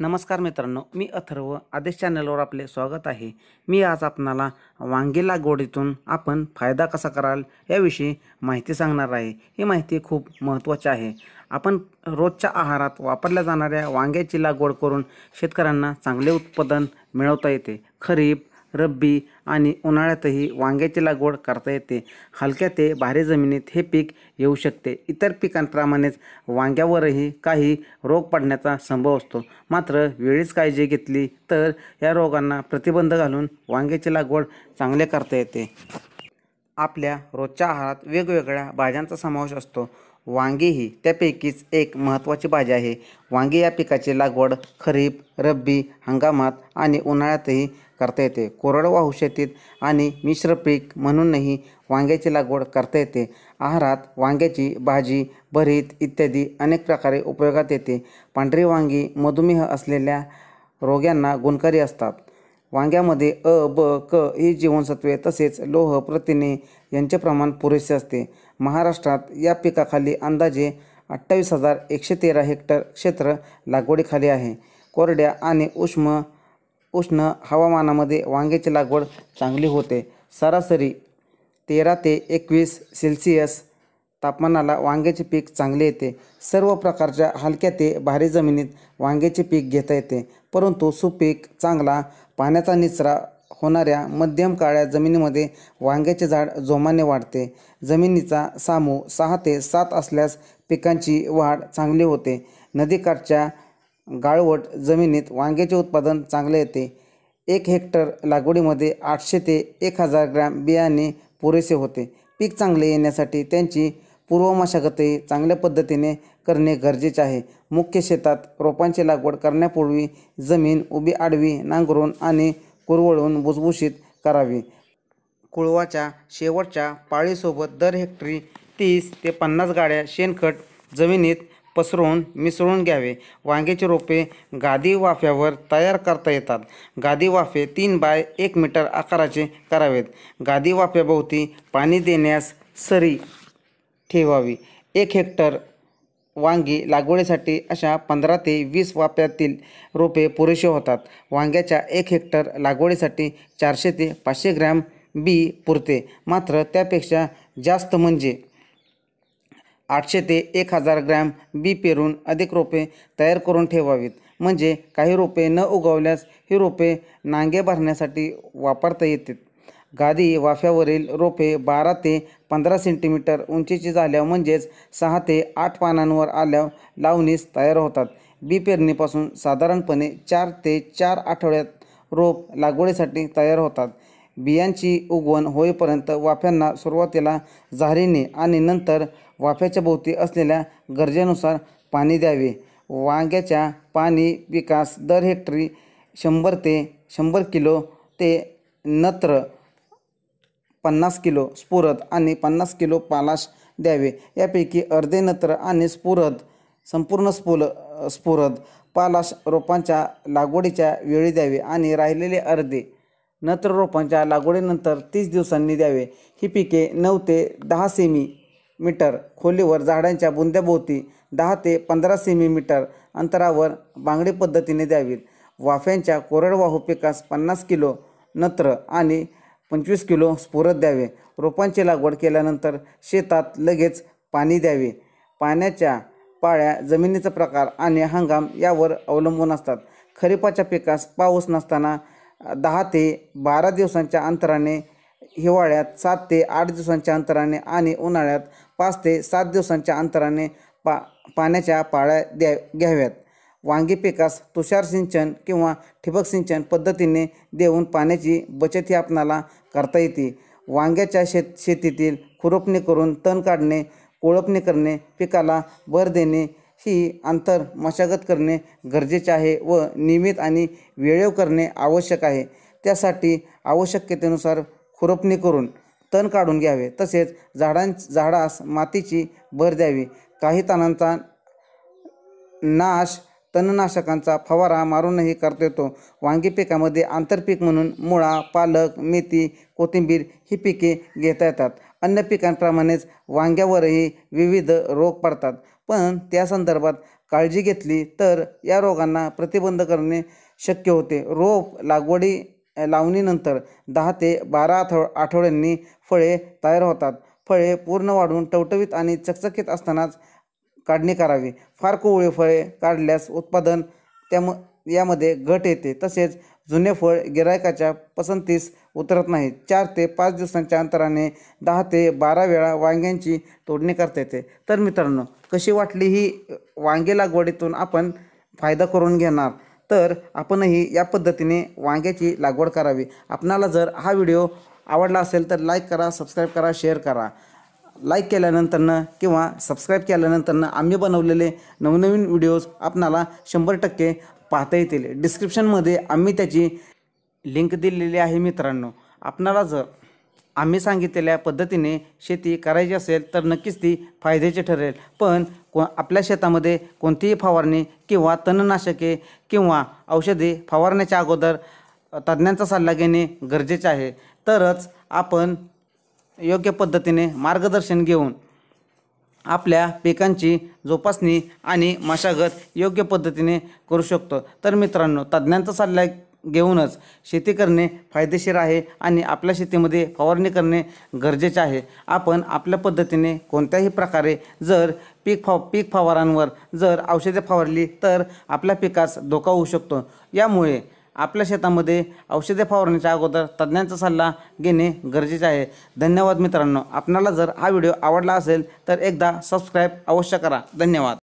नमस्कार मित्रांनो मी अथर्व आदेश चॅनलवर आपले स्वागत आहे मी आज आपणाला वांगी लागवडीतून आपण फायदा कसा कराल याविषयी माहिती सांगणार आहे ही माहिती खूप महत्त्वाची आहे आपण रोजच्या आहारात वापरल्या जाणाऱ्या वांग्याची लागवड करून शेतकऱ्यांना चांगले उत्पादन मिळवता येते खरीप रब्बी आणि उन्हाळ्यातही वांग्याची लागवड करता येते हलक्या ते भारी जमिनीत हे पीक येऊ शकते इतर पिकांप्रमाणेच वांग्यावरही काही रोग पडण्याचा संभव असतो मात्र वेळीच काळजी घेतली तर या रोगांना प्रतिबंध घालून वांग्याची लागवड चांगले करता येते आपल्या रोजच्या आहारात वेगवेगळ्या भाज्यांचा समावेश असतो वांगी ही त्यापैकीच एक महत्त्वाची भाजी आहे वांगी या पिकाची लागवड खरीप रब्बी हंगामात आणि उन्हाळ्यातही करता येते कोरडवाहू शेतीत आणि मिश्र पीक म्हणूनही वांग्याची लागवड करता येते आहारात वांग्याची भाजी भरीत इत्यादी अनेक प्रकारे उपयोगात येते पांढरी वांगी मधुमेह असलेल्या रोग्यांना गुणकारी असतात वांग्यामध्ये अ ब क ही जीवनसत्वे तसेच लोह प्रथिने यांचे प्रमाण पुरेसे असते महाराष्ट्रात या पिकाखाली अंदाजे अठ्ठावीस हजार एकशे तेरा हेक्टर क्षेत्र लागवडीखाली आहे कोरड्या आणि उष्म उष्ण हवामानामध्ये वांग्याची लागवड चांगली होते सरासरी तेरा ते एकवीस सेल्सिअस तापमानाला वांग्याचे पीक चांगले येते सर्व प्रकारच्या हलक्या ते भारी जमिनीत वांग्याचे पीक घेता येते परंतु सुपीक चांगला पाण्याचा निचरा होणाऱ्या मध्यम काळ्या जमिनीमध्ये वांग्याचे झाड जोमाने वाढते जमिनीचा सामू सहा ते सात असल्यास पिकांची वाढ चांगली होते नदीकाठच्या गाळवट जमिनीत वांग्याचे उत्पादन चांगले येते एक हेक्टर लागवडीमध्ये आठशे ते एक हजार ग्रॅम बियाणे पुरेसे होते पीक चांगले येण्यासाठी त्यांची पूर्वमशागतही चांगल्या पद्धतीने करणे गरजेचे आहे मुख्य शेतात रोपांची लागवड करण्यापूर्वी जमीन उभी आडवी नांगरून आणि कुरवळून भुसभुशीत करावी कुळवाच्या शेवटच्या पाळीसोबत दर हेक्टरी तीस ते पन्नास गाड्या शेणखत जमिनीत पसरवून मिसळून घ्यावे वांग्याचे रोपे गादी वाफ्यावर तयार करता येतात गादी वाफे तीन बाय एक मीटर आकाराचे करावेत गादी वाफ्याभोवती पाणी देण्यास सरी ठेवावी एक हेक्टर वांगी लागवडीसाठी अशा पंधरा ते वीस वाफ्यातील रोपे पुरेसे होतात वांग्याच्या एक हेक्टर लागवडीसाठी चारशे ते पाचशे ग्रॅम बी पुरते मात्र त्यापेक्षा जास्त म्हणजे आठशे ते एक हजार ग्रॅम बी पेरून अधिक रोपे तयार करून ठेवावीत म्हणजे काही रोपे न उगवल्यास ही रोपे नांगे भरण्यासाठी वापरता येतात गादी वाफ्यावरील रोपे बारा ते पंधरा सेंटीमीटर उंचीची झाल्या म्हणजेच सहा ते आठ पानांवर आल्या लावणीस तयार होतात बी पेरणीपासून साधारणपणे चार ते चार आठवड्यात रोप लागवडीसाठी तयार होतात बियांची उगवण होईपर्यंत वाफ्यांना सुरुवातीला झारीने आणि नंतर वाफ्याच्या भोवती असलेल्या गरजेनुसार पाणी द्यावे वांग्याच्या पाणी विकास दर हेक्टरी शंभर ते शंभर किलो ते नत्र पन्नास किलो स्फुरद आणि पन्नास किलो पालाश द्यावे यापैकी अर्धे नत्र आणि स्फुरद संपूर्ण स्फुल स्फुरद पालाश रोपांच्या लागवडीच्या वेळी द्यावे आणि राहिलेले अर्धे नत्र रोपांच्या लागवडीनंतर तीस दिवसांनी द्यावे ही पिके नऊ ते दहा सेमी मीटर खोलीवर झाडांच्या बुंद्याभोवती दहा ते पंधरा सेमी मीटर अंतरावर बांगडी पद्धतीने द्यावीत वाफ्यांच्या कोरडवाहू पिकास पन्नास किलो नत्र आणि पंचवीस किलो स्फुरत द्यावे रोपांची लागवड केल्यानंतर शेतात लगेच पाणी द्यावे पाण्याच्या पाळ्या जमिनीचा प्रकार आणि हंगाम यावर अवलंबून असतात खरीपाच्या पिकास पाऊस नसताना दहा ते बारा दिवसांच्या अंतराने हिवाळ्यात सात ते आठ दिवसांच्या अंतराने आणि उन्हाळ्यात पाच ते सात दिवसांच्या अंतराने पा पाण्याच्या पाळ्या द्या घ्याव्यात वांगी पिकास तुषार सिंचन किंवा ठिबक सिंचन पद्धतीने देऊन पाण्याची बचतही आपणाला करता येते वांग्याच्या शेत शेतीतील खुरपणी करून तण काढणे कोळपणी करणे पिकाला भर देणे ही अंतर मशागत करणे गरजेचे आहे व नियमित आणि वेळेव करणे आवश्यक आहे त्यासाठी आवश्यकतेनुसार खुरपणी करून तण काढून घ्यावे तसेच झाडां झाडास मातीची भर द्यावी काही तणांचा नाश तणनाशकांचा फवारा मारूनही करता येतो वांगी पिकामध्ये आंतरपीक म्हणून मुळा पालक मेथी कोथिंबीर ही पिके घेता येतात अन्य पिकांप्रमाणेच वांग्यावरही विविध रोग पडतात पण त्या संदर्भात काळजी घेतली तर या रोगांना प्रतिबंध करणे शक्य होते रोप लागवडी लावणीनंतर दहा ते बारा आठव आठवड्यांनी फळे तयार होतात फळे पूर्ण वाढून टवटवीत आणि चकचकीत असतानाच काढणी करावी फार कोवळी फळे काढल्यास उत्पादन त्याम यामध्ये घट येते तसेच जुने फळ गिरायकाच्या पसंतीस उतरत नाही चार ते पाच दिवसांच्या अंतराने दहा ते बारा वेळा वांग्यांची तोडणी करता येते तर मित्रांनो कशी वाटली ही वांगे लागवडीतून आपण फायदा करून घेणार तर आपणही या पद्धतीने वांग्याची लागवड करावी आपणाला जर हा व्हिडिओ आवडला असेल तर लाईक करा सबस्क्राईब करा शेअर करा लाईक केल्यानंतरनं किंवा सबस्क्राईब केल्यानंतरनं आम्ही बनवलेले नवनवीन व्हिडिओज आपणाला शंभर टक्के पाहता येतील डिस्क्रिप्शनमध्ये आम्ही त्याची लिंक दिलेली आहे मित्रांनो आपणाला जर आम्ही सांगितलेल्या पद्धतीने शेती करायची असेल तर नक्कीच ती फायद्याची ठरेल पण को आपल्या शेतामध्ये कोणतीही फवारणी किंवा तणनाशके किंवा औषधे फवारण्याच्या अगोदर तज्ज्ञांचा सल्ला घेणे गरजेचे आहे तरच आपण योग्य पद्धतीने मार्गदर्शन घेऊन आपल्या पिकांची जोपासणी आणि मशागत योग्य पद्धतीने करू शकतो तर मित्रांनो तज्ज्ञांचा सल्ला घेऊनच शेती करणे फायदेशीर आहे आणि आपल्या शेतीमध्ये फवारणी करणे गरजेचे आहे आपण आपल्या पद्धतीने कोणत्याही प्रकारे जर पीक फा पीक फवारांवर जर औषधे फवारली तर आपल्या पिकास धोका होऊ शकतो यामुळे आपल्या शेतामध्ये औषधे फवारण्याच्या अगोदर तज्ज्ञांचा सल्ला घेणे गरजेचे आहे धन्यवाद मित्रांनो आपणाला जर हा व्हिडिओ आवडला असेल तर एकदा सबस्क्राईब अवश्य करा धन्यवाद